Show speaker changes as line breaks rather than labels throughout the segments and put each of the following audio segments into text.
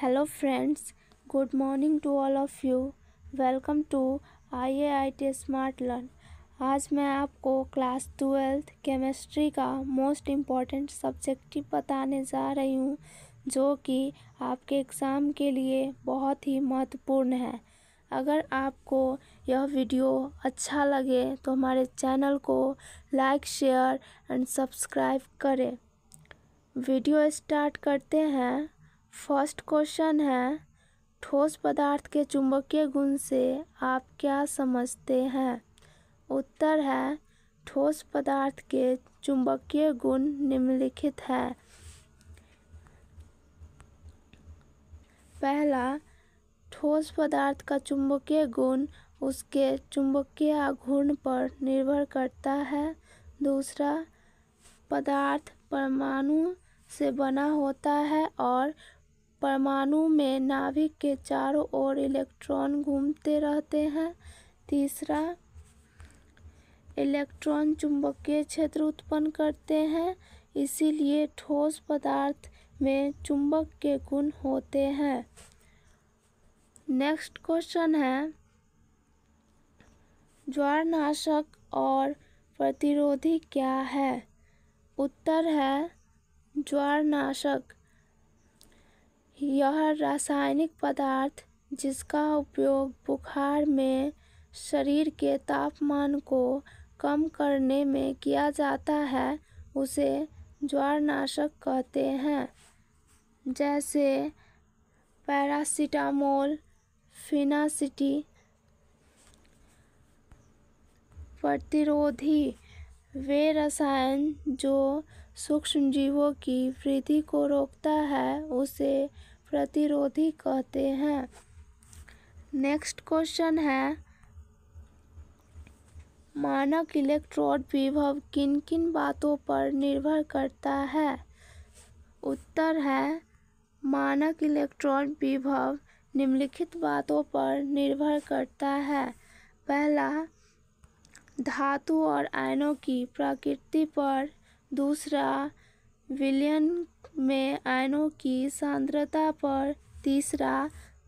hello friends good morning to all of you welcome आई IAIT smart learn आज मैं आपको क्लास ट्वेल्थ केमिस्ट्री का मोस्ट इम्पॉर्टेंट सब्जेक्टिव बताने जा रही हूँ जो कि आपके एग्ज़ाम के लिए बहुत ही महत्वपूर्ण है अगर आपको यह वीडियो अच्छा लगे तो हमारे चैनल को लाइक शेयर एंड सब्सक्राइब करें वीडियो स्टार्ट करते हैं फर्स्ट क्वेश्चन है ठोस पदार्थ के चुंबकीय गुण से आप क्या समझते हैं उत्तर है ठोस पदार्थ के चुंबकीय गुण निम्नलिखित है पहला ठोस पदार्थ का चुंबकीय गुण उसके चुंबकीय आघूर्ण पर निर्भर करता है दूसरा पदार्थ परमाणु से बना होता है और परमाणु में नाभिक के चारों ओर इलेक्ट्रॉन घूमते रहते हैं तीसरा इलेक्ट्रॉन चुंबकीय क्षेत्र उत्पन्न करते हैं इसीलिए ठोस पदार्थ में चुंबक के गुण होते हैं नेक्स्ट क्वेश्चन है ज्वारनाशक और प्रतिरोधी क्या है उत्तर है ज्वारनाशक यह रासायनिक पदार्थ जिसका उपयोग बुखार में शरीर के तापमान को कम करने में किया जाता है उसे ज्वारनाशक कहते हैं जैसे पैरासीटामोल फिनासिटी प्रतिरोधी वे रसायन जो सूक्ष्म जीवों की वृद्धि को रोकता है उसे प्रतिरोधी कहते हैं नेक्स्ट क्वेश्चन है मानक इलेक्ट्रोड विभव किन किन बातों पर निर्भर करता है उत्तर है मानक इलेक्ट्रोड विभव निम्नलिखित बातों पर निर्भर करता है पहला धातु और आयनों की प्रकृति पर दूसरा विलयन में आयनों की सांद्रता पर तीसरा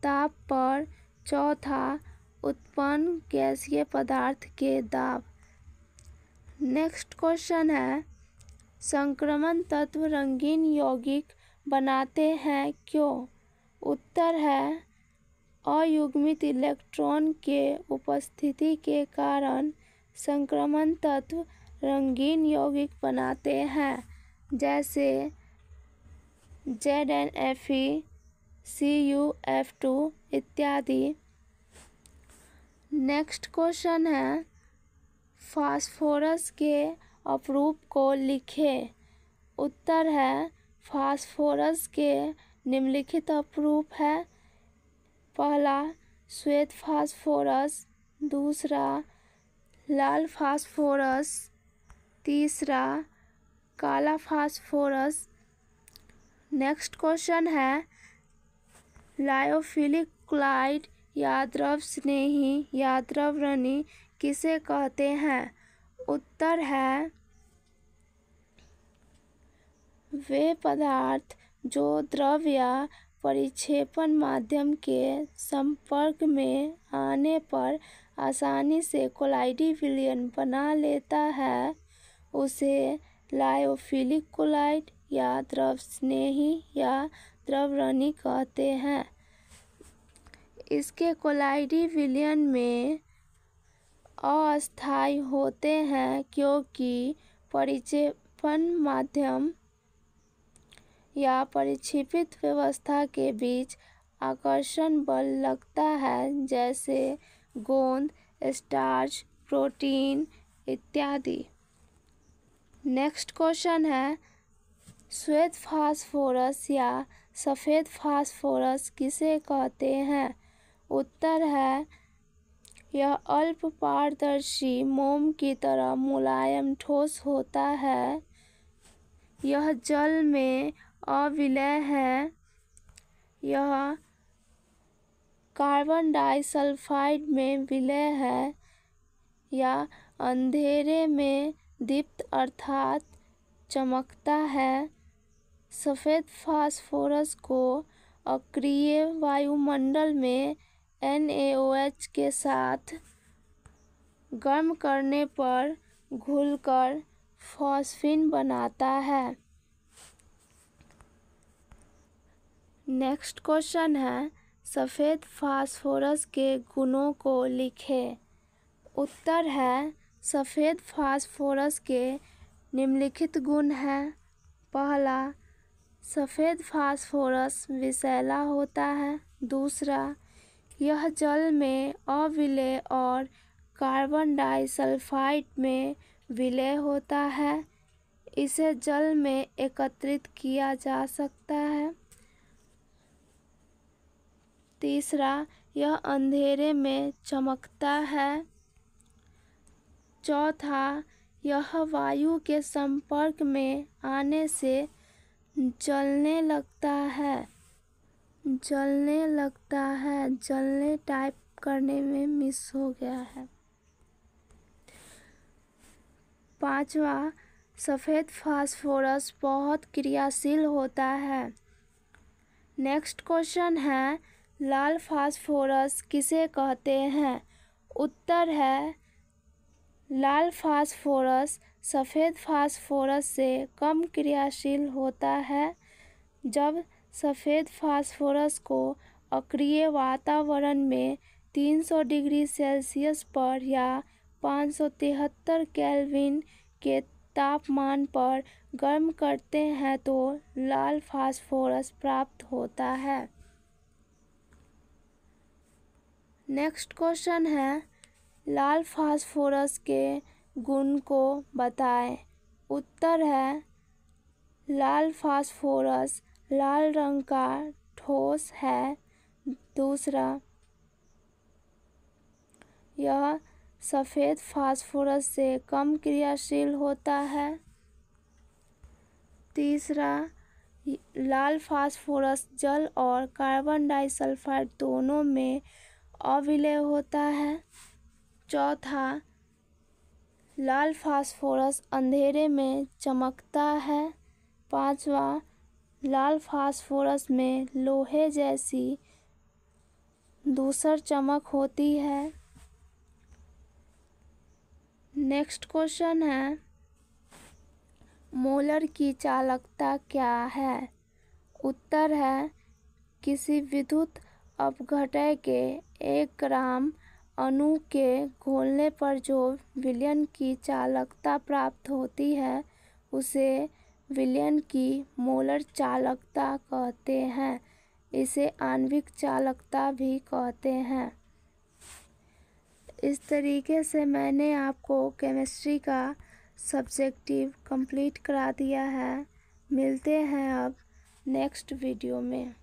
ताप पर चौथा उत्पन्न गैसीय पदार्थ के दाब नेक्स्ट क्वेश्चन है संक्रमण तत्व रंगीन यौगिक बनाते हैं क्यों उत्तर है अयुग्मित इलेक्ट्रॉन के उपस्थिति के कारण संक्रमण तत्व रंगीन यौगिक बनाते हैं जैसे Z N F E C U F two इत्यादि नेक्स्ट क्वेश्चन है फास्फोरस के अपरूप को लिखें उत्तर है फास्फोरस के निम्नलिखित अपरूप है पहला श्वेत फास्फोरस दूसरा लाल फास्फोरस तीसरा काला फास्फोरस नेक्स्ट क्वेश्चन है लायोफिलिक क्लाइड या द्रव स्नेही या रनी किसे कहते हैं उत्तर है वे पदार्थ जो द्रव या परिक्षेपण माध्यम के संपर्क में आने पर आसानी से कोलाइडी विलियन बना लेता है उसे लायोफिलिक कोलाइड या द्रव स्नेही या द्रवरणी कहते हैं इसके कोलाइडी विलयन में अस्थायी होते हैं क्योंकि परिचेपन माध्यम या परिक्षिपित व्यवस्था के बीच आकर्षण बल लगता है जैसे गोंद स्टार्च प्रोटीन इत्यादि नेक्स्ट क्वेश्चन है श्वेत फास्फोरस या सफ़ेद फास्फोरस किसे कहते हैं उत्तर है यह अल्प पारदर्शी मोम की तरह मुलायम ठोस होता है यह जल में अविलय है यह कार्बन डाइसल्फाइड में विलय है या अंधेरे में दीप्त अर्थात चमकता है सफ़ेद फास्फोरस को अक्रिय वायुमंडल में एन के साथ गर्म करने पर घुलकर फॉस्फिन बनाता है नेक्स्ट क्वेश्चन है सफ़ेद फास्फोरस के गुणों को लिखें उत्तर है सफेद फास्फोरस के निम्नलिखित गुण हैं पहला सफ़ेद फास्फोरस विषैला होता है दूसरा यह जल में अविलय और कार्बन डाइसल्फाइड में विलय होता है इसे जल में एकत्रित किया जा सकता है तीसरा यह अंधेरे में चमकता है चौथा यह वायु के संपर्क में आने से जलने लगता है जलने लगता है जलने टाइप करने में मिस हो गया है पांचवा सफ़ेद फास्फोरस बहुत क्रियाशील होता है नेक्स्ट क्वेश्चन है लाल फास्फोरस किसे कहते हैं उत्तर है लाल फास्फोरस सफेद फास्फोरस से कम क्रियाशील होता है जब सफेद फास्फोरस को अक्रिय वातावरण में 300 डिग्री सेल्सियस पर या 573 केल्विन के तापमान पर गर्म करते हैं तो लाल फास्फोरस प्राप्त होता है नेक्स्ट क्वेश्चन है लाल फास्फोरस के गुण को बताएं उत्तर है लाल फास्फोरस लाल रंग का ठोस है दूसरा यह सफ़ेद फास्फोरस से कम क्रियाशील होता है तीसरा लाल फास्फोरस जल और कार्बन डाइसल्फाइड दोनों में अविलय होता है चौथा लाल फास्फोरस अंधेरे में चमकता है पांचवा लाल फास्फोरस में लोहे जैसी दूसर चमक होती है नेक्स्ट क्वेश्चन है मोलर की चालकता क्या है उत्तर है किसी विद्युत अपघटय के एक ग्राम अणु के घोलने पर जो विलयन की चालकता प्राप्त होती है उसे विलयन की मोलर चालकता कहते हैं इसे आणविक चालकता भी कहते हैं इस तरीके से मैंने आपको केमिस्ट्री का सब्जेक्टिव कंप्लीट करा दिया है मिलते हैं अब नेक्स्ट वीडियो में